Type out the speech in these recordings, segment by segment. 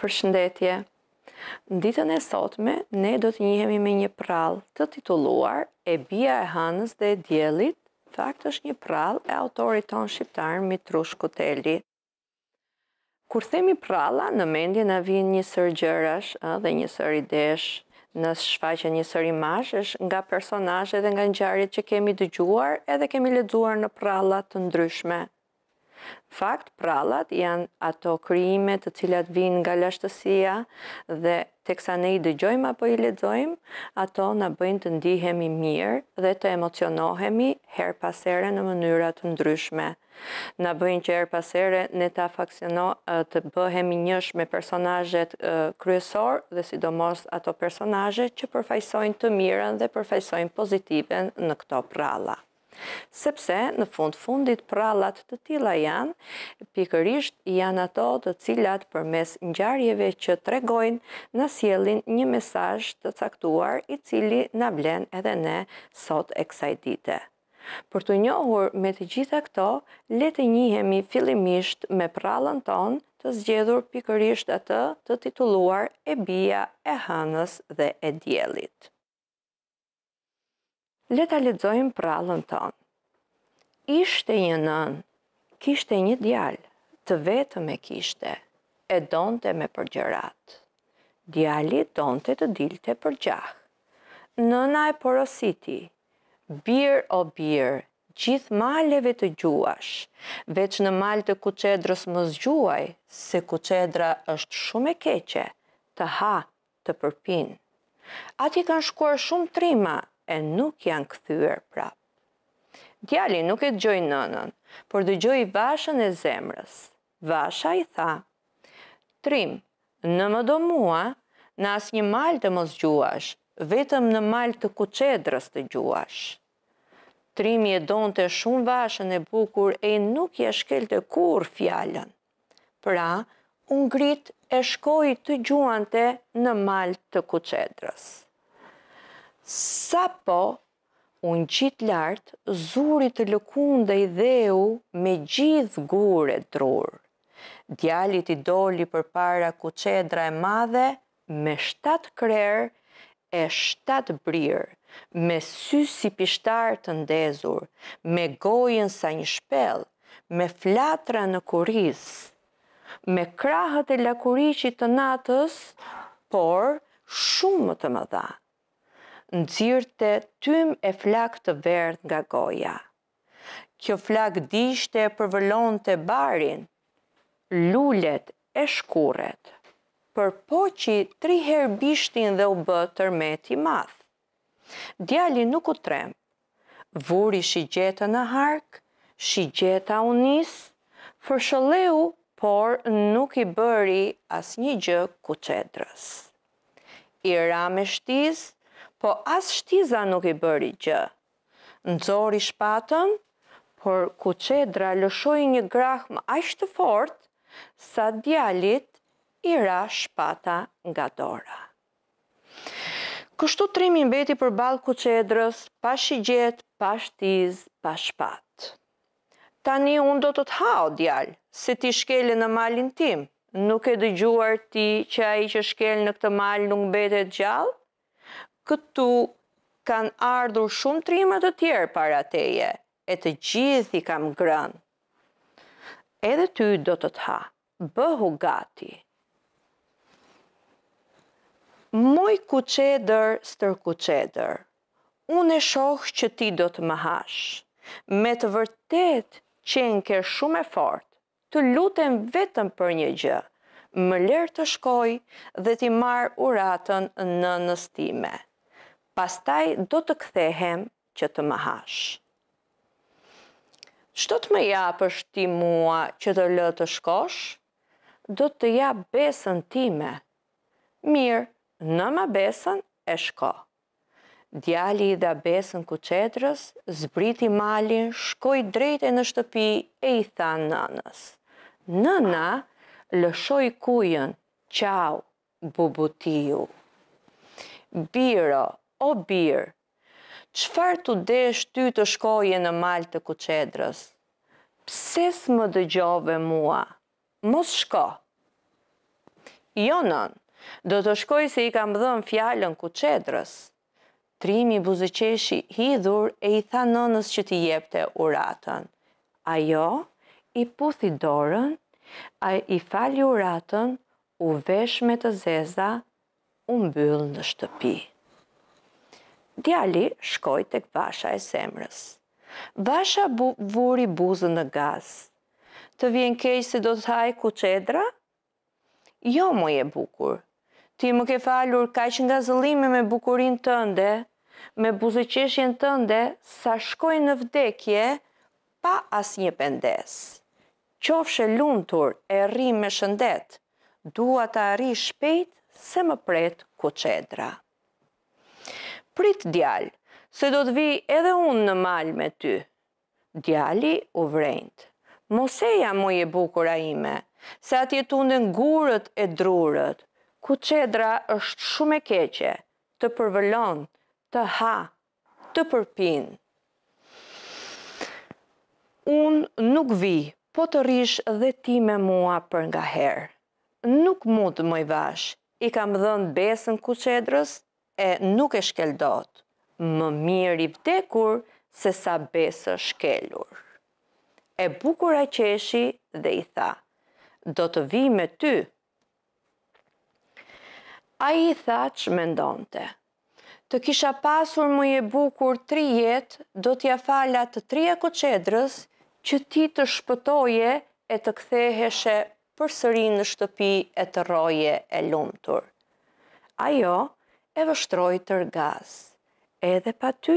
për shëndetje. Në ditën e sotme, ne do të njëhemi me një prall të tituluar e bia e hanës dhe e djelit, fakt është një prall e autorit ton shqiptar Mitrush Kuteli. Kur themi pralla, në mendje në vinë një sër gjërash dhe një sër i desh, në shfaqe një sër i mash, është nga personashe dhe nga njëjarit që kemi dëgjuar edhe kemi ledzuar në prallat të ndryshme. Fakt, prallat janë ato kryimet të cilat vinë nga lashtësia dhe teksa ne i dëgjojmë apo i ledzojmë, ato në bëjnë të ndihemi mirë dhe të emocionohemi her pasere në mënyrat të ndryshme. Në bëjnë që her pasere ne të afakciono të bëhemi njësh me personajet kryesor dhe sidomos ato personajet që përfajsojnë të mirën dhe përfajsojnë pozitiven në këto prallat. Sepse, në fund fundit, prallat të tila janë, pikërisht janë ato të cilat për mes njarjeve që tregojnë në sielin një mesaj të caktuar i cili në blen edhe ne sot e kësaj dite. Për të njohur me të gjitha këto, letë njihemi fillimisht me prallën tonë të zgjedhur pikërisht atë të tituluar e bia e hanës dhe e djelit. Leta lidzojmë prallën tonë. Ishte një nën, kishte një djalë, të vetëm e kishte, e donte me përgjëratë. Djali donte të dilte përgjah. Nëna e porositi, birë o birë, gjithë maleve të gjuash, veç në malë të kuqedrës më zgjuaj, se kuqedra është shumë e keqe, të ha, të përpin. Ati kanë shkuar shumë trima, e nuk janë këthyër prapë. Djali nuk e gjojë nënën, por dë gjojë vashën e zemrës. Vasha i tha, Trim, në më do mua, në asë një malë të mos gjuash, vetëm në malë të kuqedrës të gjuash. Trim i e donë të shumë vashën e bukur e nuk pra, i e shkel të kur fjallën. Pra, unë grit e shkoj të gjuante në malë të kuqedrës sa po unë qitë lartë, zurit të lëkun dhe i dheu me gjithë gure drurë. Djalit i doli për para ku qedra e madhe, me shtatë krerë e shtatë brirë, me sy si pishtarë të ndezur, me gojën sa një shpelë, me flatra në kurisë, me krahët e lakurishit të natës, por shumë të më dhatë në të tym e flak të verd nga goja. Kjo flak dishte e përvëllon të barin, lullet e shkuret, për po që tri her bishtin dhe u bë tërmeti math. Djali nuk u trem, vuri shi gjeta në hark, shi gjeta unis, fërshëleu, por nuk i bëri as një gjë ku qedrës. I ra me shtizë, po as shtiza nuk i bëri gjë. Në shpatën, por kuqedra lëshoj një grah më ashtë të fort, sa djalit i ra shpata nga dora. Kështu trimin beti për balë kuqedrës, pa shigjet, pa shtiz, pa shpat. Tani unë do të të hao djalë, se ti shkele në malin tim, nuk e dëgjuar ti që a i që shkel në këtë mal nuk betet gjallë? këtu kanë ardhur shumë trimët të tjerë para teje, e të gjithi kam grënë. Edhe ty do të të ha, bëhu gati. Moj ku qeder, stër ku qeder, unë e shohë që ti do të më hash. Me të vërtet qenë ke shumë e fort, të lutem vetëm për një gjë, më lërë të shkoj dhe ti marë uratën në nëstime. time pastaj do të kthehem që të më hash. Shto të më japë ti mua që të lë të shkosh, do të ja besën time. Mirë, në më besën e shko. Djali i dha besën ku qedrës, zbriti malin, shkoj drejt e në shtëpi e i tha nënës. Nëna lëshoj kujën, qau, bubutiu. Biro, o birë, qëfar të desh ty të shkoje në malë të kuqedrës? Pse s'më dëgjove mua? Mos shko. Jo nën, do të shkoj se i kam dhën fjallën kuqedrës. Trimi buzëqeshi hidhur e i tha nënës që ti jepte uratën. Ajo, i puthi dorën, a i fali uratën, u vesh me të zeza, u mbyll në shtëpi djali shkoj të këvasha e semrës. Vasha vuri buzën në gaz. Të vjen kej se do të haj ku qedra? Jo, mu je bukur. Ti më ke falur ka që nga zëllime me bukurin tënde, me buzëqeshjen tënde, sa shkoj në vdekje, pa as një pendes. shë luntur e rrim me shëndet, dua të arri shpejt se më pret ku qedra prit djalë, se do të vi edhe unë në malë me ty. Djali u vrejnët. Moseja mu e bukura ime, se atje tunden gurët e drurët, ku qedra është shumë e keqe, të përvëllon, të ha, të përpin. Unë nuk vi, po të rish dhe ti me mua për nga herë. Nuk mund të vash, i kam dhënë besën ku qedrës e nuk e shkeldot, më mirë i vdekur se sa besë shkelur. E bukur a qeshi dhe i tha, do të vi me ty. A i tha që me të kisha pasur më e bukur tri jetë, do t'ja falat të tri e koqedrës, që ti të shpëtoje e të ktheheshe sërin në shtëpi e të roje e lumëtur. Ajo, e vështroj të rgas. Edhe pa ty,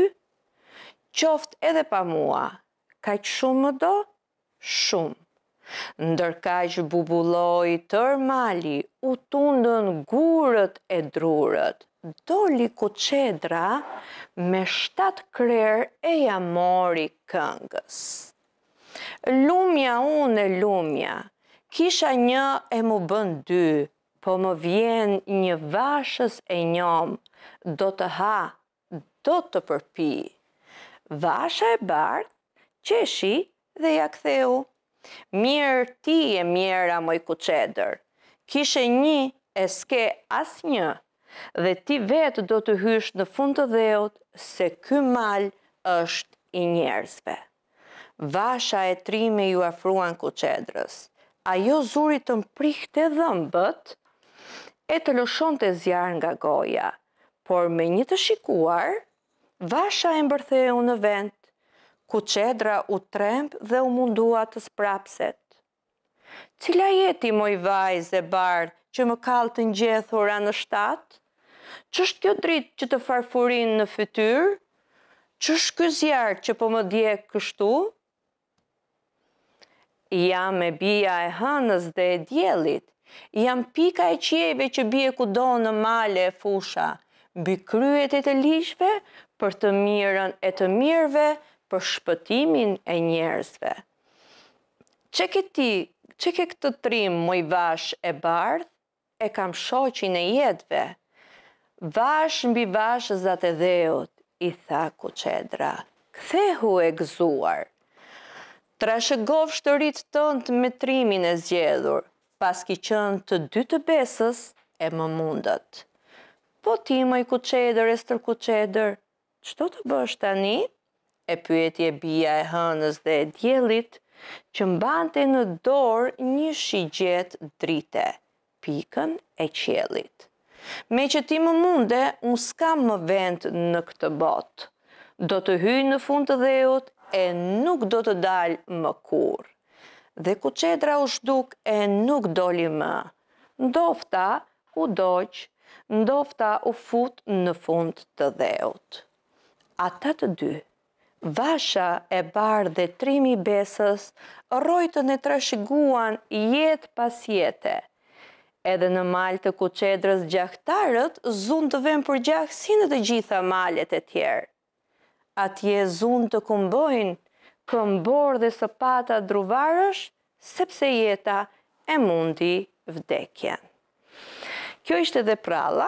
qoft edhe pa mua, ka që shumë më do, shumë. Ndërka që bubulloj tër mali, u tundën gurët e drurët, doli ku qedra me shtat krer e jamori këngës. Lumja unë e lumja, kisha një e mu bën dy, po më vjen një vashës e njom, do të ha, do të përpi. Vasha e bardh, qeshi dhe ja ktheu. Mirë ti e mjera moj kuqeder, kishe një e s'ke as një, dhe ti vetë do të hysh në fund të dheut se ky mal është i njerëzve. Vasha e trime ju afruan kuqedrës, ajo zuri të mprihte dhëmbët, e të lëshon të zjarë nga goja, por me një të shikuar, vasha e mbërtheu në vend, ku qedra u tremp dhe u mundua të sprapset. Cila jeti moj vajzë e bardë që më kalë të njëthura në shtatë? Qështë kjo dritë që të farfurin në fytyrë? Qështë kjo zjarë që po më dje kështu? Ja me bia e hanës dhe e djelit, jam pika e qieve që bie ku do në male e fusha, bi kryet e të lishve për të mirën e të mirëve për shpëtimin e njerëzve. Që ke ti, që ke këtë trim i vash e bardh, e kam shoqin e jetve, vash mbi vash zate dheut, i tha ku qedra, kthehu e gzuar, trashe gov shtërit tënd me trimin e zgjedhur, pas ki qënë të dy të besës e më mundët. Po ti më i kuqeder, estër kuqeder, qëto të bësh tani? E pyetje bia e hënës dhe e djelit, që mbante në dorë një shigjet drite, pikën e qelit. Me që ti më munde, unë s'ka më vend në këtë botë. Do të hyjë në fund të dheut e nuk do të dalë më kurë dhe ku qedra u shduk e nuk doli më. Ndofta u doq, ndofta u fut në fund të dheut. Ata të dy, vasha e barë dhe trimi besës, rojtën e trashiguan jetë pas jetë. Edhe në malë të kuqedrës gjahtarët, zunë të vend për gjahësinë të gjitha malet e tjerë. Atje zunë të kumbojnë këmbor dhe së pata druvarësh, sepse jeta e mundi vdekjen. Kjo ishte dhe prala,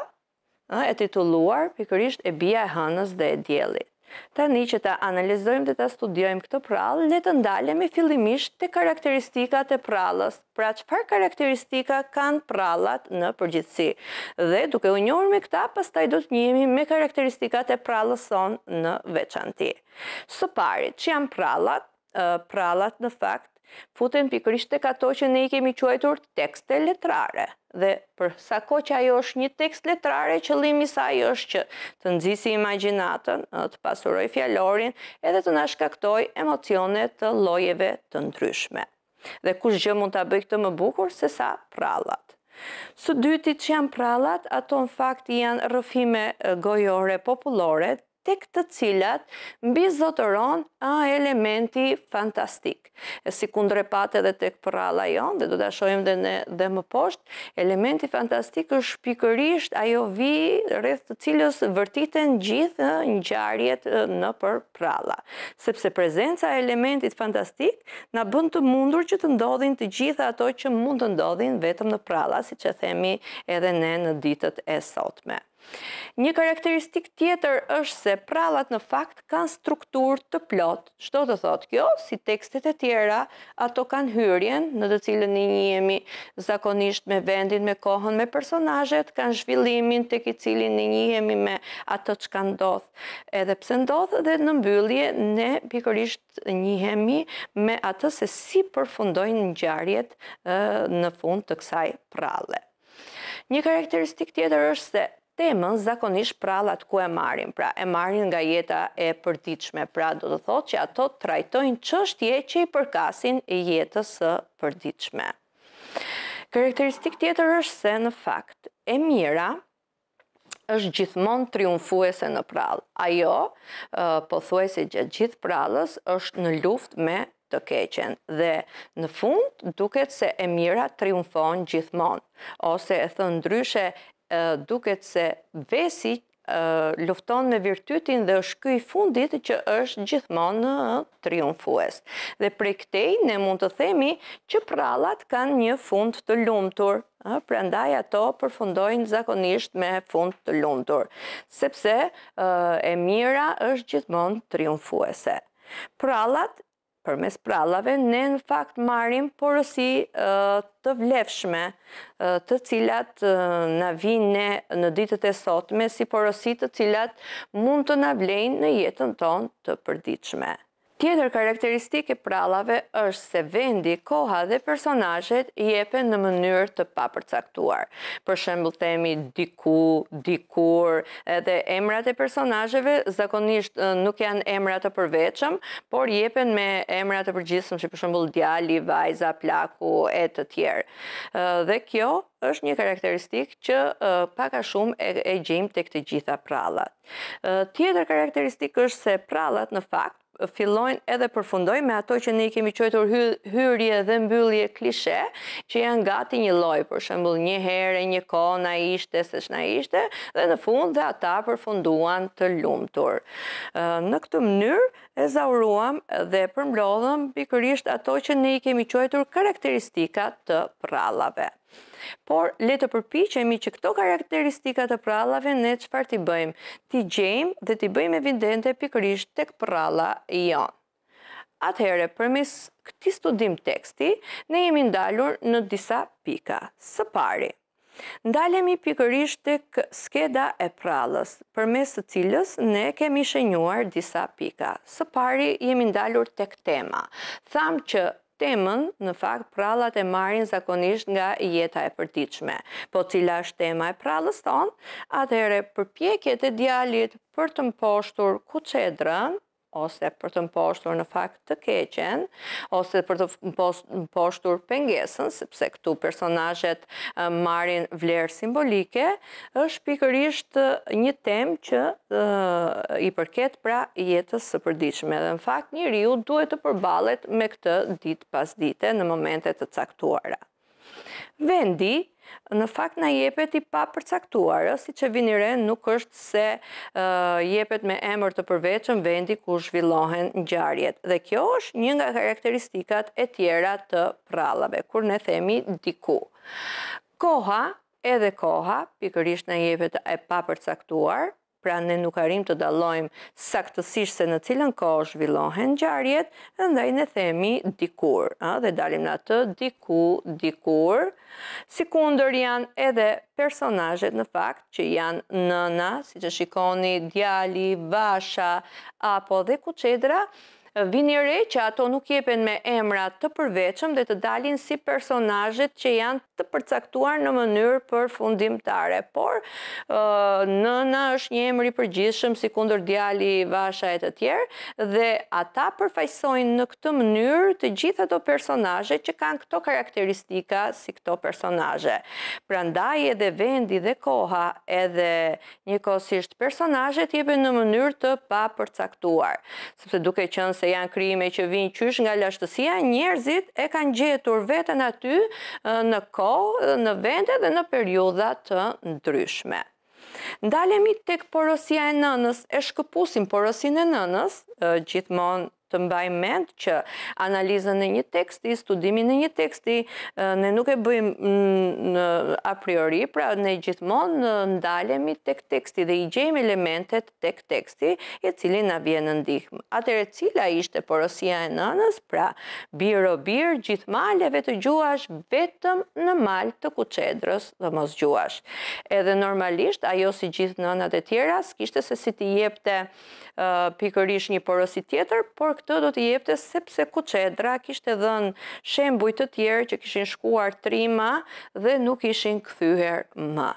e tituluar, pikërisht e bia e hanës dhe e djelit. Tani që ta analizojmë dhe ta studiojmë këtë prallë, le të ndalemi fillimisht të karakteristikat e prallës. Pra çfarë karakteristika kanë prallat në përgjithësi? Dhe duke u njohur me këta, pastaj do të njëmi me karakteristikat e prallës sonë në veçanti. Së pari, që janë prallat? Prallat në fakt Futën pikërisht të kato që ne i kemi quajtur tekste letrare. Dhe për sako që ajo është një tekst letrare, që limi saj është që të nëzisi imaginatën, të pasuroj fjallorin, edhe të nashkaktoj emocionet të lojeve të ndryshme. Dhe kush gjë mund të abëjkë të më bukur, se sa prallat. Së dytit që janë prallat, ato në fakt janë rëfime gojore populore, tek të cilat mbi zotëron a elementi fantastik. E si kundre patë edhe tek përala jonë, dhe do të ashojmë dhe ne dhe më poshtë, elementi fantastik është pikërisht ajo vi rreth të cilës vërtiten gjithë në gjarjet në për Sepse prezenca elementit fantastik në bënd të mundur që të ndodhin të gjitha ato që mund të ndodhin vetëm në prala, si që themi edhe ne në ditët e sotme. Një karakteristik tjetër është se prallat në fakt kanë strukturë të plot. Çto do thotë kjo? Si tekstet e tjera, ato kanë hyrjen në të cilën një njihemi zakonisht me vendin, me kohën, me personazhet, kanë zhvillimin tek i cili një njihemi me ato që kanë ndodhur. Edhe pse ndodh dhe në mbyllje ne pikërisht njihemi me atë se si përfundojnë ngjarjet në fund të kësaj pralle. Një karakteristik tjetër është se temën zakonisht prallat ku e marrin, pra e marrin nga jeta e përditshme, pra do të thotë që ato trajtojnë çështje që i përkasin e jetës së përditshme. Karakteristikë tjetër është se në fakt e mira është gjithmonë triumfuese në prall. Ajo, po thuaj se gjatë gjithë prallës, është në luft me të keqen. Dhe në fund, duket se e mira triumfon gjithmonë. Ose e thënë ndryshe, duket se vesi lufton me virtytin dhe është këj fundit që është gjithmonë në triumfues. Dhe pre këtej, ne mund të themi që prallat kanë një fund të lumëtur, pre ndaj ato përfundojnë zakonisht me fund të lumëtur, sepse e mira është gjithmonë triumfuese. Prallat për mes prallave, ne në fakt marim porosi të vlefshme të cilat në vine në ditët e sotme si porosi të cilat mund të në vlejnë në jetën tonë të përdiqme. Tjetër karakteristik e prallave është se vendi, koha dhe personajet jepe në mënyrë të papërcaktuar. Për shembul temi diku, dikur, edhe emrat e personajeve zakonisht nuk janë emrat të përveqëm, por jepen me emrat të përgjithëm që për shembul djali, vajza, plaku, e të tjerë. Dhe kjo është një karakteristik që paka shumë e gjimë të këtë gjitha prallat. Tjetër karakteristik është se prallat në fakt fillojnë edhe përfundojnë me ato që ne i kemi qojtur hyrje dhe mbyllje klishe, që janë gati një loj, për shëmbull një herë, një ko, na ishte, se shna ishte, dhe në fund dhe ata përfunduan të lumëtur. Në këtë mënyrë, e zauruam dhe përmlodhëm pikërisht ato që ne i kemi qojtur karakteristikat të prallave. Por, le të përpichemi që këto karakteristikat të prallave ne të t'i bëjmë, t'i gjejmë dhe t'i bëjmë evidente pikërisht të këpralla i janë. Atëhere, përmis këti studim teksti, ne jemi ndalur në disa pika. Së pari, Ndalemi pikërisht të skeda e prallës, për mes të cilës ne kemi shenjuar disa pika. Së pari, jemi ndalur të këtema. Thamë që temën, në fakt, prallat e marin zakonisht nga jeta e përtiqme. Po cila është tema e prallës tonë, atëhere përpjekjet e djalit për të mposhtur kuqedrën, ose për të mposhtur në fakt të keqen, ose për të mposhtur pengesën, sepse këtu personajet marin vlerë simbolike, është pikërisht një tem që i përket pra jetës së përdiqme. Dhe në fakt një riu duhet të përbalet me këtë dit pas dite në momentet të caktuara. Vendi, në fakt në jepet i pa përcaktuar, si që vinire nuk është se jepet me emër të përveqën vendi ku shvillohen në gjarjet. Dhe kjo është një nga karakteristikat e tjera të prallave, kur ne themi diku. Koha, edhe koha, pikërish në jepet e pa përcaktuar, pra ne nuk arim të dalojmë saktësish se në cilën kohë shvillohen gjarjet, dhe i ne themi dikur, dhe dalim në atë diku, dikur, si kunder janë edhe personajet në fakt që janë nëna, si që shikoni, djali, vasha, apo dhe kuqedra, vini re që ato nuk jepen me emra të përveqëm dhe të dalin si personajit që janë të përcaktuar në mënyrë për fundimtare. Por, nëna është një emri përgjithshëm si kundër djali vasha e të tjerë dhe ata përfajsojnë në këtë mënyrë të gjithë ato personajit që kanë këto karakteristika si këto personajit. Pra ndaj edhe vendi dhe koha edhe njëkosisht kosisht jepen në mënyrë të pa përcaktuar. Sëpse duke qënë se se janë kryime që vinë qysh nga lashtësia, njerëzit e kanë gjetur vetën aty në kohë, në vende dhe në periudat të ndryshme. Ndalemi tek porosia e nënës, e shkëpusim porosin e nënës, gjithmonë të mbaj mend që analizën e një teksti, studimin e një teksti, ne nuk e bëjmë a priori, pra ne gjithmonë ndalemi tek teksti dhe i gjejmë elementet tek teksti e cili në vjenë ndihmë. Atër e cila ishte porosia e nënës, pra birë o birë, gjithë maleve të gjuash, vetëm në malë të kuqedrës dhe mos gjuash. Edhe normalisht, ajo si gjithë nënët e tjera, s'kishte se si t'i jepte pikërish një porosi tjetër, por këtë do të jepte sepse kuqedra kishte dhënë shembuj të tjerë që kishin shkuar trima dhe nuk ishin këthyher ma.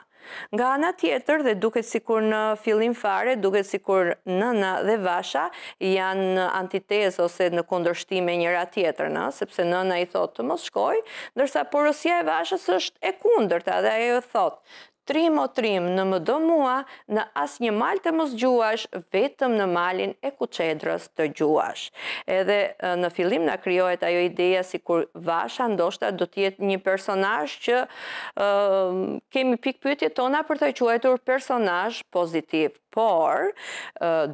Nga ana tjetër dhe duket sikur në fillim fare, duket sikur nëna dhe vasha janë në ose në kundërshtim me njëra tjetrën, sepse nëna i thotë të mos shkoj, ndërsa porosia e vashës është e kundërta dhe ajo thotë, trim o trim në më do mua në as një mal të mos gjuash, vetëm në malin e kuqedrës të gjuash. Edhe në filim në kryojt ajo ideja si kur vasha ndoshta do tjetë një personash që kemi pik tona për të quajtur personash pozitiv por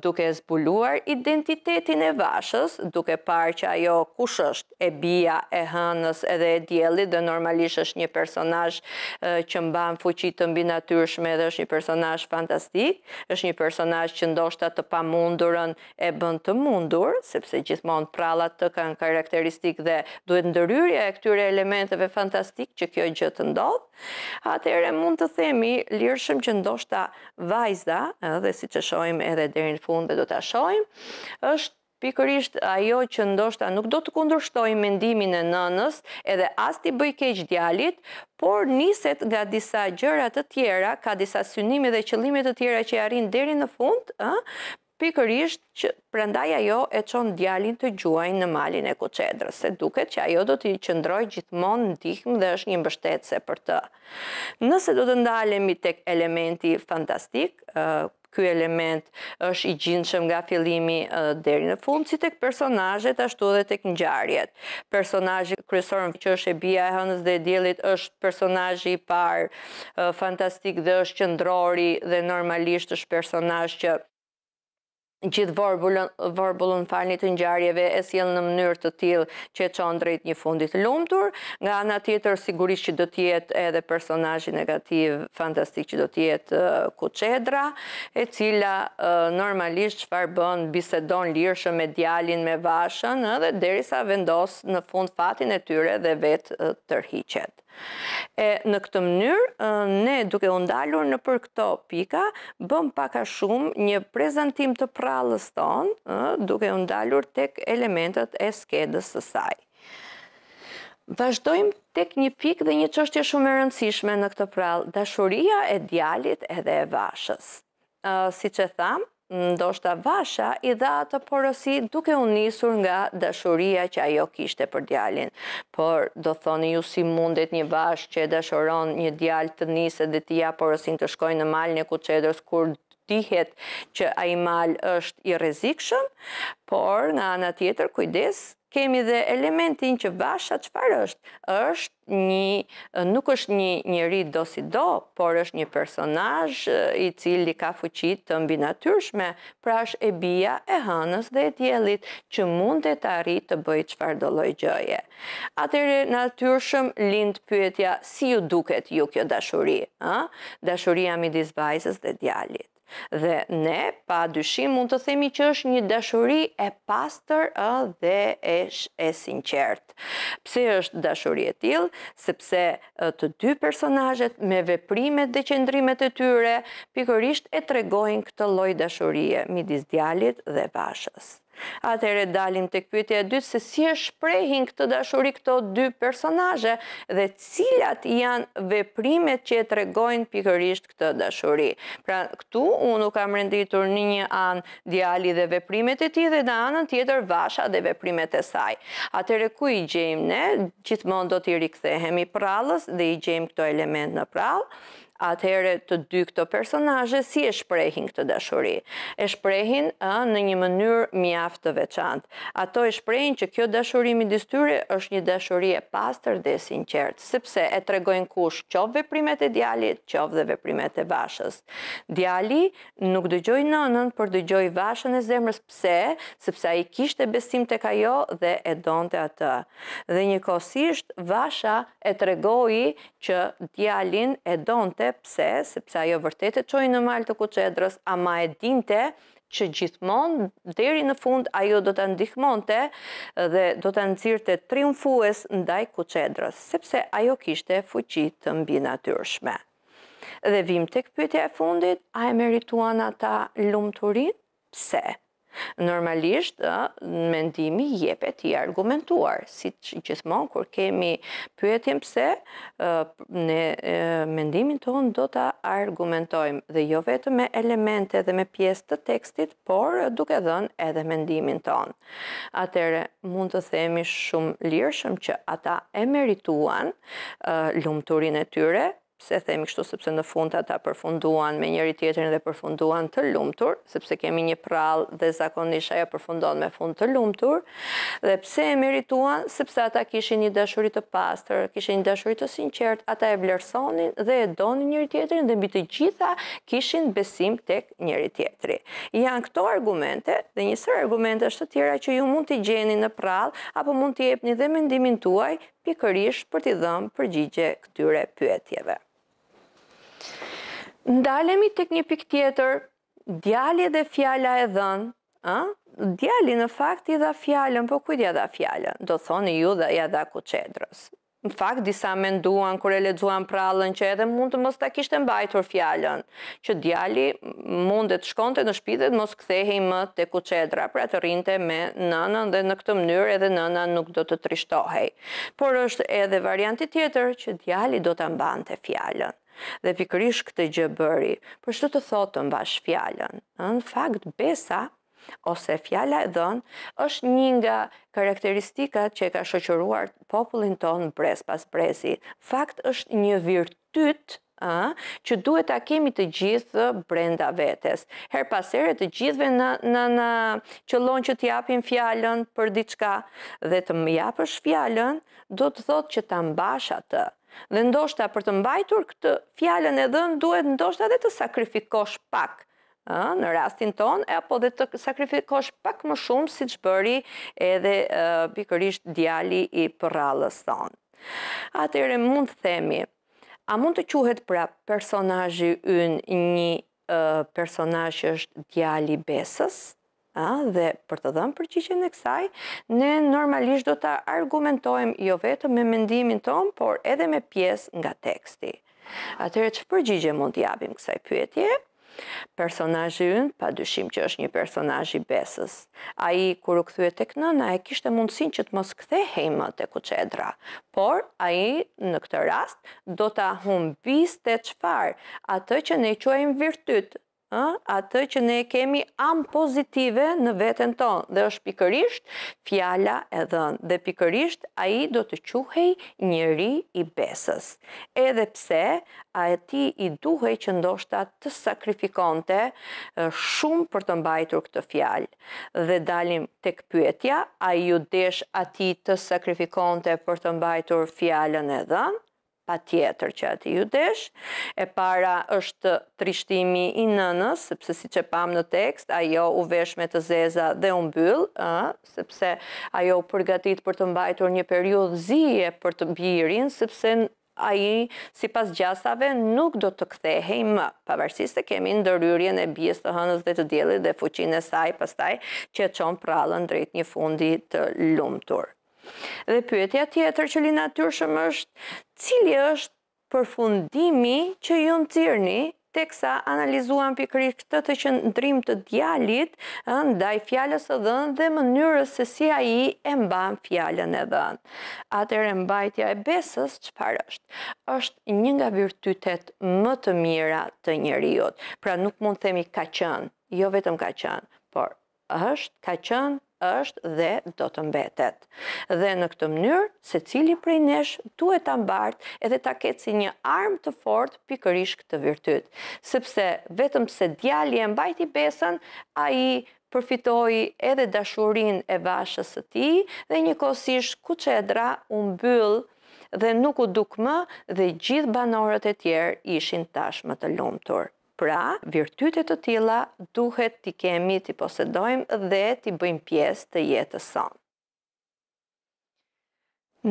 duke zbuluar identitetin e vashës, duke par që ajo kush është e bia, e hënës, edhe e djeli, dhe normalisht është një personaj që mba në fuqitë të mbi natyrshme dhe është një personash fantastik, është një personash që ndoshta të pa mundurën e bënd të mundur, sepse gjithmonë prallat të kanë karakteristik dhe duhet ndëryrja e këtyre elementeve fantastik që kjo gjithë të ndodhë. Atere mund të themi lirëshëm që ndoshta vajzda, dhe si që shojmë edhe dherin fund dhe do të ashojmë, është pikërisht ajo që ndoshta nuk do të kundërshtoj mendimin e nënës edhe as të bëjkeq djalit, por niset nga disa gjërat të tjera, ka disa synimi dhe qëlimit të tjera që jarin deri në fund, pikërisht që prendaj ajo e qonë djalin të gjuaj në malin e kuqedrës, se duket që ajo do të qëndroj gjithmon në dikmë dhe është një mbështetëse për të. Nëse do të ndalemi tek elementi fantastik, ky element është i gjindëshëm nga filimi deri në fund, si të këtë personajet ashtu dhe të njëjarjet. Personajit kryesorën që është e bia e hënës dhe e djelit është personajit i parë fantastik dhe është qëndrori dhe normalisht është personaj që gjithë vorbulën falnit të njarjeve e si në mënyrë të tilë që e qonë drejt një fundit lumëtur, nga anë atjetër sigurisht që do tjetë edhe personajë negativ fantastik që do tjetë kuqedra, e cila normalisht që farë bënë bisedon lirëshën me djalin me vashën dhe derisa vendosë në fund fatin e tyre dhe vetë tërhiqet. E në këtë mënyrë, ne duke undalur në për këto pika, bëm paka shumë një prezentim të prallës tonë, duke undalur tek elementet e skedës së saj. Vazhdojmë tek një pik dhe një qështje shumë e rëndësishme në këtë prallë, dashuria e djalit edhe e vashës. Si që thamë, ndoshta vasha i dha atë porosi duke unisur nga dashuria që ajo kishte për djalin. Por do thoni ju si mundet një vash që e dashuron një djal të nisë dhe t'i porosin të shkojnë në malin e kuçedrës kur dihet që a i është i rezikshëm, por nga anë tjetër kujdes kemi dhe elementin që vasha qëfar është, është një, nuk është një njëri do si do, por është një personaj eh, i cili ka fuqit të mbi natyrshme, pra është e bia e hënës dhe e tjelit që mund të të arri të bëj qëfar do lojgjëje. Atërë natyrshëm lindë pyetja si ju duket ju kjo dashuri, dashuria mi disbajzës dhe djalit. Dhe ne, pa dyshim, mund të themi që është një dashuri e pastër dhe e sinqert. Pse është dashuri e tilë? Sepse të dy personajet me veprimet dhe qendrimet e tyre, pikërisht e tregojnë këtë loj dashurie, midis djalit dhe bashës. Atere dalim të këpytje dytë se si e shprehin këtë dashuri këto dy personaje dhe cilat janë veprimet që e tregojnë pikërisht këtë dashuri. Pra këtu unë nuk kam renditur një një anë djali dhe veprimet e ti dhe në anën tjetër vasha dhe veprimet e saj. Atere ku i gjejmë ne, gjithmon do t'i rikthehemi prallës dhe i gjejmë këto element në prallë atëherë të dy këto personaje si e shprehin këtë dashuri. E shprehin në një mënyrë mjaftë të veçantë. Ato e shprehin që kjo dashuri midis tyre është një dashuri e pastër dhe sinqertë, sepse e tregojnë kush qof veprimet e djalit, qof dhe veprimet e vashës. Djali nuk dëgjoi nënën, por dëgjoi vashën e zemrës, pse? Sepse ai kishte besim tek ajo dhe e donte atë. Dhe njëkohësisht vasha e tregoi që djalin e donte pse, sepse ajo vërtet e qojnë në malë të kuqedrës, a ma e dinte që gjithmonë dheri në fund, ajo do të ndihmonte dhe do të nëzirte triumfues ndaj kuqedrës, sepse ajo kishte fuqit të mbi natyrshme. Dhe vim të këpytja e fundit, a e merituan ata lumëturin? Pse? Normalisht, mendimi jepet i argumentuar, si gjithmonë kur kemi pyetim pse, ne mendimin tonë do të argumentojmë dhe jo vetë me elemente dhe me pjesë të tekstit, por duke dhënë edhe mendimin tonë. Atere, mund të themi shumë lirëshëm që ata e merituan lumëturin e tyre, pse themi kështu sepse në fund ata përfunduan me njëri tjetërin dhe përfunduan të lumtur, sepse kemi një prall dhe zakonisht ajo përfundon me fund të lumtur, dhe pse e merituan sepse ata kishin një dashuri të pastër, kishin një dashuri të sinqert, ata e vlerësonin dhe e donin njëri tjetërin dhe mbi të gjitha kishin besim tek njëri tjetri. Janë këto argumente dhe një sër argumente është të tjera që ju mund t'i gjeni në prall apo mund t'i jepni dhe mendimin tuaj pikërish për t'i dhëmë përgjigje këtyre pyetjeve. Ndalemi të kënjë pikë tjetër, djali dhe fjalla e dhënë, djali në fakt i dha fjallën, po kujtja dha fjallën, do thoni ju dhe i dha ku qedrës. Në fakt, disa menduan kër e ledzuan prallën që edhe mund të mos ta kishtë mbajtur fjallën, që djali mund të shkonte në shpidet mos kthehej më të kuqedra, pra të rinte me nënën dhe në këtë mënyrë edhe nënën nuk do të trishtohej. Por është edhe varianti tjetër që djali do të mbante fjallën dhe pikrish këtë gjëbëri, për shtë të thotë të mbash fjallën. Në fakt, besa ose fjala e dhënë, është një nga karakteristikat që e ka shoqëruar popullin tonë brez pas brezi. Fakt është një virtyt që duhet ta kemi të gjithë brenda vetes. Her pasere të gjithve në, në, qëllon që t'japin fjallën për diçka dhe të më japësh fjallën, do të thot që ta mbash atë. Dhe ndoshta për të mbajtur këtë fjallën e dhënë, duhet ndoshta dhe të sakrifikosh pak në rastin ton, e apo dhe të sakrifikosh pak më shumë si që bëri edhe pikërisht djali i përralës ton. Atere mund të themi, a mund të quhet pra personajë ynë një personajë që është djali besës, dhe për të dhëmë përqyqen e kësaj, ne normalisht do të argumentojmë jo vetë me mendimin tonë, por edhe me pjesë nga teksti. Atërë që përgjigje mund të jabim kësaj pyetje, Personajë ynë, pa dyshim që është një personajë i besës. A i, kur u këthu e të kënën, a e kishtë mundësin që të mos këthe hejma të kuqedra. Por, a i, në këtë rast, do të bis të qfarë, atë që ne quajmë virtytë, atë që ne kemi am pozitive në vetën tonë, dhe është pikërisht fjalla e dhënë, dhe pikërisht a i do të quhej njëri i besës. Edhe pse, a e ti i duhej që ndoshta të sakrifikonte shumë për të mbajtur këtë fjallë. Dhe dalim të këpyetja, a ju desh ati të sakrifikonte për të mbajtur fjallën e dhënë, pa tjetër që ati ju desh, e para është trishtimi i nënës, sepse si që pam në tekst, ajo u vesh me të zeza dhe u mbyll, sepse ajo u përgatit për të mbajtur një periud zije për të birin, sepse aji si pas gjasave nuk do të kthehej më, pavarësiste kemi ndërryrjen e bjes të hënës dhe të djeli dhe fuqin e saj pastaj që qonë prallën drejt një fundi të lumëtur. Dhe pyetja tjetër që lina natyrshëm është, cili është përfundimi që ju në cirni, teksa analizuan pikri këtë të qëndrim të djalit, ndaj fjallës e dhënë dhe mënyrës se si a i e mban fjallën e dhënë. Atër e mbajtja e besës që parështë, është një nga virtytet më të mira të njëriot, pra nuk mund themi ka qënë, jo vetëm ka qënë, por është ka qënë është dhe do të mbetet. Dhe në këtë mënyrë, se cili prej nesh duhet ta mbartë edhe ta ketë si një armë të fortë pikërisht këtë virtyt, sepse vetëm se djali e mbajti besën, ai përfitoi edhe dashurinë e vashës së tij dhe një njëkohësisht kuçedra u mbyll dhe nuk u duk më dhe gjithë banorët e tjerë ishin tashmë të lumtur pra virtyte të tila duhet t'i kemi t'i posedojmë dhe t'i bëjmë pjesë të jetës sonë.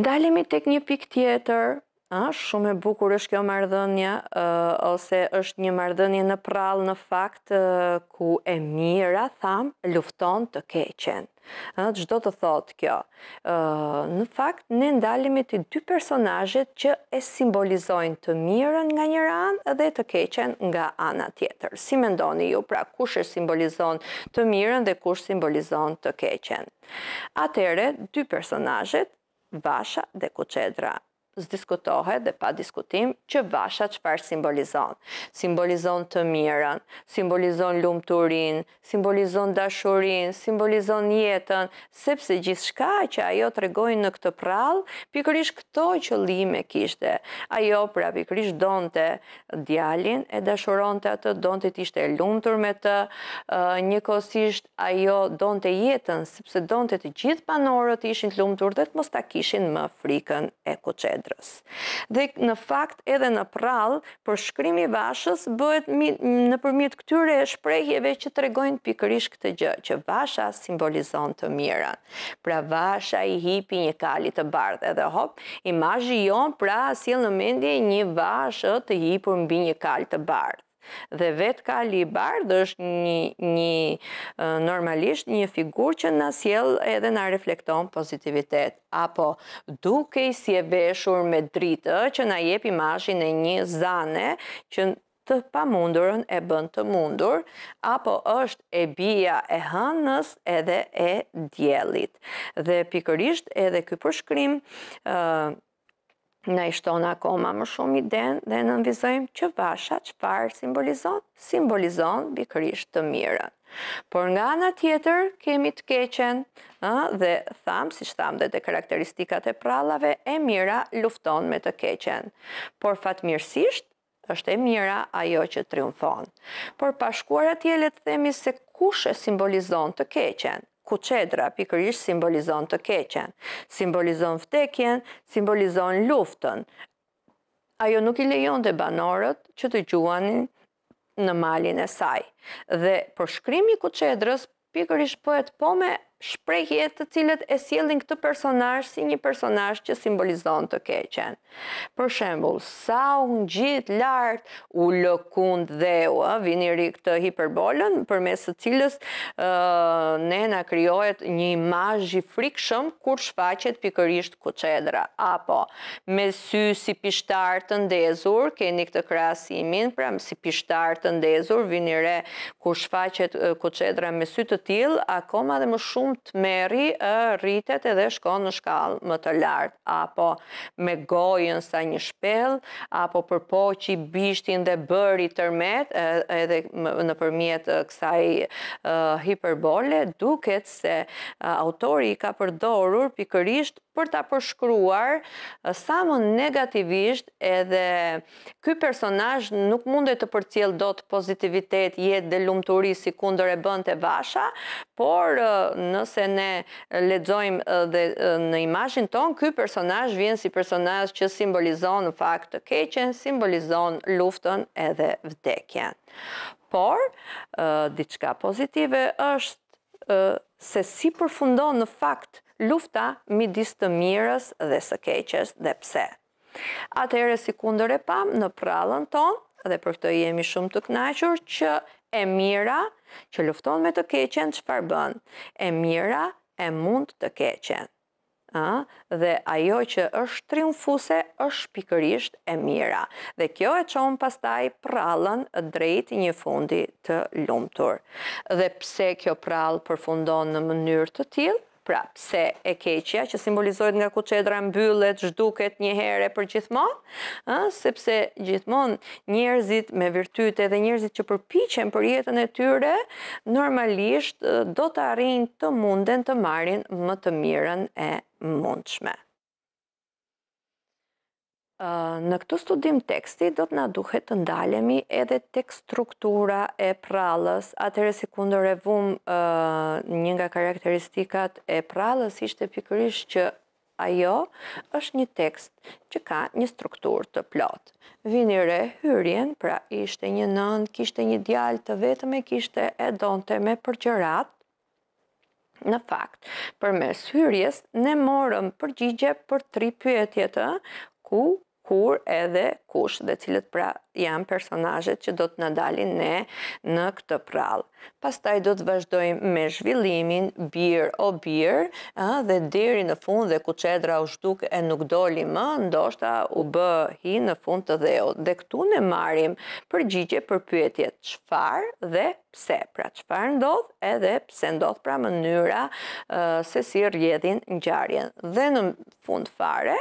Ndalemi tek një pik tjetër, shumë e bukur është kjo mardhënja, ose është një mardhënje në prallë në fakt ku e mira, thamë, lufton të keqen. Gjdo të thotë kjo. Në fakt, ne ndalimi të dy personajet që e simbolizojnë të mirën nga një ranë dhe të keqen nga ana tjetër. Si me ndoni ju, pra kush e simbolizon të mirën dhe kush simbolizon të keqen. Atere, dy personajet, Vasha dhe Kuqedra zdiskutohet dhe pa diskutim që vasha qëpar simbolizon. Simbolizon të mirën, simbolizon lumë të simbolizon dashurin, simbolizon jetën, sepse gjithë shka që ajo të regojnë në këtë prallë, pikrish këto që lime kishte. Ajo pra pikrish donte djalin e dashuron të atë, të tishte lumë tër me të, njëkosisht ajo donte jetën, sepse donte të gjithë panorët ishin lumë tër dhe të mos ta kishin më frikën e kuqet. Dhe në fakt edhe në prall, për shkrimi vashës bëhet në përmjet këtyre shprejhjeve që të regojnë pikërish këtë gjë, që vasha simbolizon të mirën. Pra vasha i hipi një kali të bardhe dhe hop, imajë jonë pra asil në mendje një vashë të hipur mbi një kali të bardhe. Dhe vetë Kalibar dhe është një normalisht një figur që në siel edhe në reflekton pozitivitet. Apo duke i si e veshur me dritë që në jepi mashin e një zane që të pa mundurën e bënd të mundur, apo është e bia e hënës edhe e djelit. Dhe pikërisht edhe këpërshkrim, në ishtonë akoma më shumë i denë dhe në nënvizojmë që vasha që parë simbolizon, simbolizon bikrish të mirën. Por nga nga tjetër kemi të keqen dhe thamë, si që thamë dhe të karakteristikat e prallave, e mira lufton me të keqen. Por fatmirësisht, është e mira ajo që triumfon. Por pashkuar atje le të themi se kush e simbolizon të keqen kuqedra pikërish simbolizon të keqen, simbolizon vtekjen, simbolizon luftën. Ajo nuk i lejon dhe banorët që të gjuanin në malin e saj. Dhe përshkrimi kuqedrës pikërish pëhet po me shprejhjet të cilët e sjellin këtë personash si një personash që simbolizon të keqen. Për shembul, sa unë gjitë lartë u lëkund dhe u, vini rikë të hiperbolën, për mes të cilës ne në kryojët një imajji frikë shumë kur shfaqet pikërisht ku qedra. Apo, me sy si pishtar të ndezur, keni këtë krasimin, pra si pishtar të ndezur, vini re kur shfaqet ku qedra me sy të tilë, akoma dhe më shumë shumë të meri rritet edhe shko në shkallë më të lartë, apo me gojën sa një shpel, apo përpo që i bishtin dhe bëri tërmet, edhe në përmjet kësaj hiperbole, duket se autori i ka përdorur pikërisht për ta përshkruar sa më negativisht edhe këj personaj nuk mundet të përcjel do të pozitivitet jet dhe lumëturi si kundër e bënd të vasha, por në nëse ne ledzojmë dhe në imajin ton, këj personaj vjen si personaj që simbolizon në fakt të keqen, simbolizon luftën edhe vdekjen. Por, diçka pozitive është se si përfundon në fakt lufta midis të mirës dhe së keqes dhe pse. Atere si kundër e pam në prallën ton, dhe për këto jemi shumë të knaqër, që e mira që lufton me të keqen që farë bënë, e mira e mund të keqen. Dhe ajo që është triumfuse është pikërisht e mira. Dhe kjo e qonë pastaj prallën drejt një fundi të lumëtur. Dhe pse kjo prallë përfundon në mënyrë të tilë? Pra, pse e keqja që simbolizohet nga kuçedra mbyllet, zhduket një herë për gjithmonë, sepse gjithmonë njerëzit me virtyte dhe njerëzit që përpiqen për jetën e tyre, normalisht do të arrijnë të munden të marrin më të mirën e mundshme. Në këtu studim teksti, do të nga duhet të ndalemi edhe tek struktura e prallës, atër e si kundër e vum një nga karakteristikat e prallës, ishte pikërish që ajo është një tekst që ka një struktur të plotë. Vinire, hyrjen, pra ishte një nëndë, kishte një djallë të vetëm e kishte e donte me përgjerat, Në fakt, për mes hyrjes, ne morëm përgjigje për tri pyetjetë, ku kur edhe kush dhe cilët pra janë personajet që do të nadalin ne në këtë prallë. Pastaj do të vazhdojmë me zhvillimin, birë o birë, dhe diri në fund dhe ku qedra u shtuk e nuk doli më, ndoshta u bë hi në fund të dheo. Dhe këtu ne marim përgjigje për pyetjet qëfar dhe pse, pra qëfar ndodh edhe pse ndodh pra mënyra se si rjedhin gjarjen. Dhe në fund fare,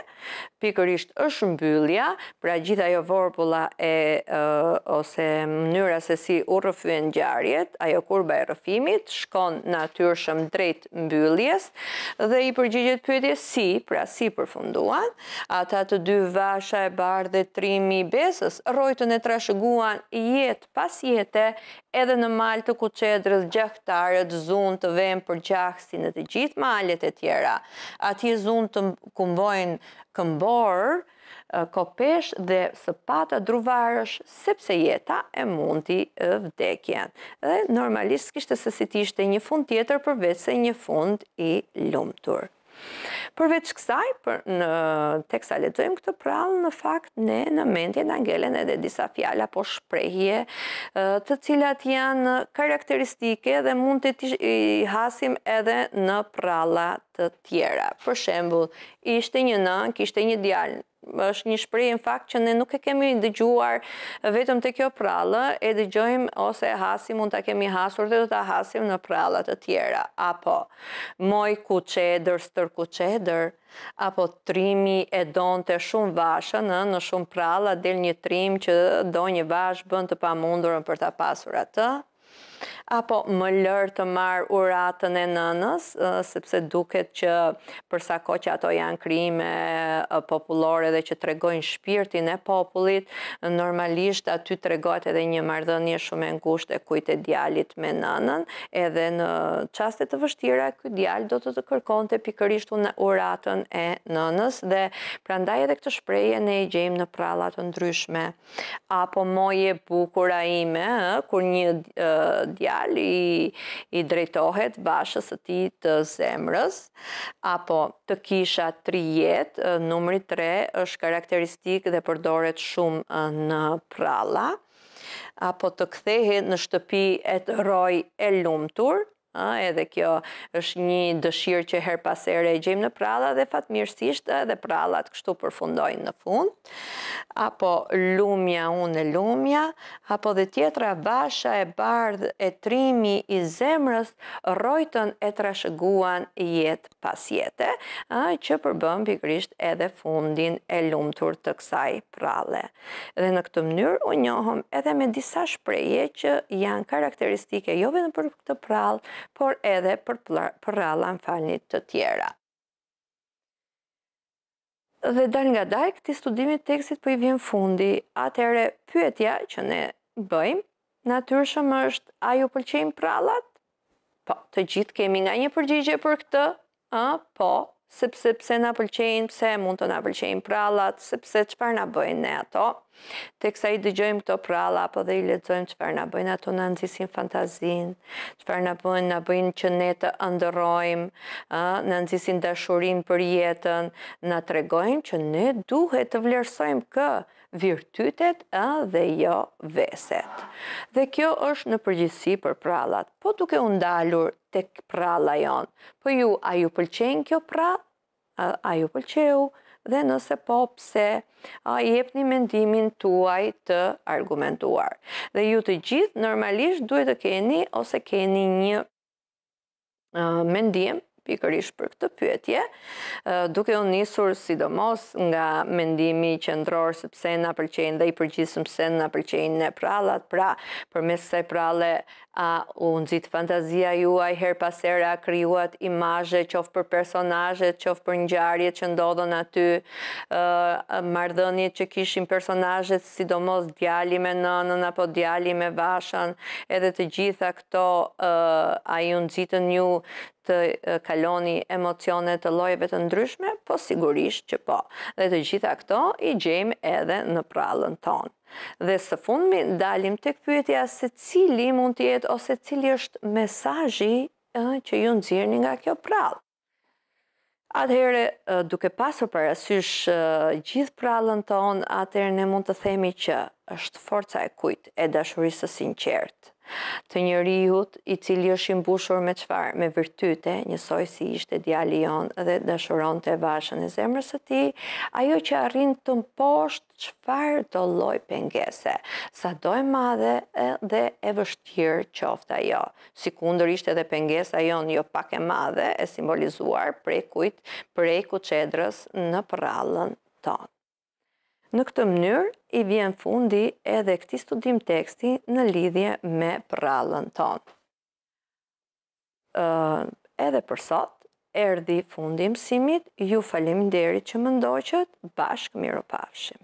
pikërisht është mbyllja, pra gjitha ajo vorbula e ose mënyra se si u rëfyën gjarjet, ajo kurba e rëfimit, shkon natyrshëm drejt mbylljes dhe i përgjigjet pyetjes si, pra si përfunduan, ata të dy vasha e bardhe dhe trimi i besës, rojtën e trashëguan jetë pas jetë edhe në malë të kuqedrës gjahtarët, zunë të vemë për gjahësi në të gjithë malët e tjera. Ati zunë të këmbojnë këmborë, kopesh dhe së pata druvarësh, sepse jeta e mundi vdekjen. Dhe normalisht kishtë se si tishtë një fund tjetër përveç se një fund i lumëtur. Përveç kësaj, për në teksa letojmë këtë prallë, në fakt ne në mendje në angelen edhe disa fjalla po shprejhje të cilat janë karakteristike dhe mund të i hasim edhe në prallat të tjera. Për shembul, ishte një nën, kishte një djalën, është një shprejnë fakt që ne nuk e kemi dëgjuar vetëm të kjo prallë, e dëgjojmë ose e hasim, mund të kemi hasur dhe do të hasim në prallat të tjera. Apo, moj ku qedër, stër ku apo trimi e donë të shumë vashën, në shumë prallat del një trim që do një vashë bënd të pa mundurën për të pasur atë, apo më lërë të marë uratën e nënës, sepse duket që përsa ko që ato janë krime populore dhe që tregojnë shpirtin e popullit, normalisht aty tregojt edhe një mardhënje shumë e ngusht e kujt e djalit me nënën, edhe në qastet të vështira, kujt djalë do të të kërkon të pikërisht unë uratën e nënës, dhe prandaj edhe këtë shpreje ne i gjejmë në prallat të ndryshme, apo moje bukura ime, kur një djalë, legal i drejtohet bashës të ti të zemrës, apo të kisha tri jetë, numëri tre është karakteristikë dhe përdoret shumë në pralla, apo të kthehet në shtëpi e të roj e lumëtur, edhe kjo është një dëshirë që her pasere e gjimë në prala dhe fatmirësisht dhe prallat kështu përfundojnë në fund, apo lumja unë e lumja, apo dhe tjetra vasha e bardh e trimi i zemrës rojton e trashëguan jetë pas jetë, që përbëm pikrisht edhe fundin e lumëtur të kësaj prale. Dhe në këtë mënyrë unë njohëm edhe me disa shpreje që janë karakteristike jo vetëm për këtë pralë, por edhe për përralan falnit të tjera. Dhe dal nga daj, këti studimit tekstit për po i vjen fundi, atëre pyetja që ne bëjmë, natyrshëm është, a ju pëlqejmë prallat? Po, të gjithë kemi nga një përgjigje për këtë, a, po, sepse pse na pëlqejnë, pse mund të na pëlqejnë prallat, sepse çfarë na bëjnë ne ato. Teksa i dëgjojmë këto pralla apo dhe i lexojmë çfarë na bëjnë ato na nxisin fantazinë, çfarë na bëjnë, na bëjnë që ne të ëndrrojmë, ë, na nxisin dashurinë për jetën, na tregojnë që ne duhet të vlerësojmë kë, virtytet dhe jo veset. Dhe kjo është në përgjithsi për prallat, po duke undalur të pralla jonë. Po ju, a ju pëlqen kjo prall, A ju pëlqeu? Dhe nëse po, pse? A jep një mendimin tuaj të argumentuar. Dhe ju të gjithë, normalisht duhet të keni ose keni një mendim pikërish për këtë pyetje, duke unë njësur sidomos nga mendimi që ndrorë se pse dhe i përgjithëm se nga apërqenjë në prallat, pra për mes se prallë a unë zitë fantazia juaj, her pasera a kryuat imazhe qof për personaje, qof për njarje që ndodhën aty mardhënjit që kishim personaje sidomos djali me nënën apo djali me vashën edhe të gjitha këto a i unë zitën ju të kaloni emocionet të lojeve të ndryshme, po sigurisht që po. Dhe të gjitha këto i gjejmë edhe në prallën tonë. Dhe së fundmi dalim tek pyetja se cili mund të jetë ose cili është mesazhi që ju nxjerrni nga kjo prallë. Atëhere, duke pasur për asysh gjithë prallën tonë, atëherë ne mund të themi që është forca e kujt e dashurisë së sinqertë të njërihut i cili është imbushur me qëfar, me vërtyte, njësoj si ishte djali jonë dhe dëshuron të e vashën e zemrës e ti, ajo që arrin të mposht qëfar të loj pengese, sa doj madhe dhe e vështirë qofta jo. Si kunder ishte dhe pengese, ajo njo pak e madhe e simbolizuar prej kujtë, prej ku qedrës në prallën tonë. Në këtë mënyrë, i vjen fundi edhe këti studim teksti në lidhje me prallën tonë. Edhe për sot, erdi fundim simit, ju falim deri që më ndoqët, bashkë miro pafshim.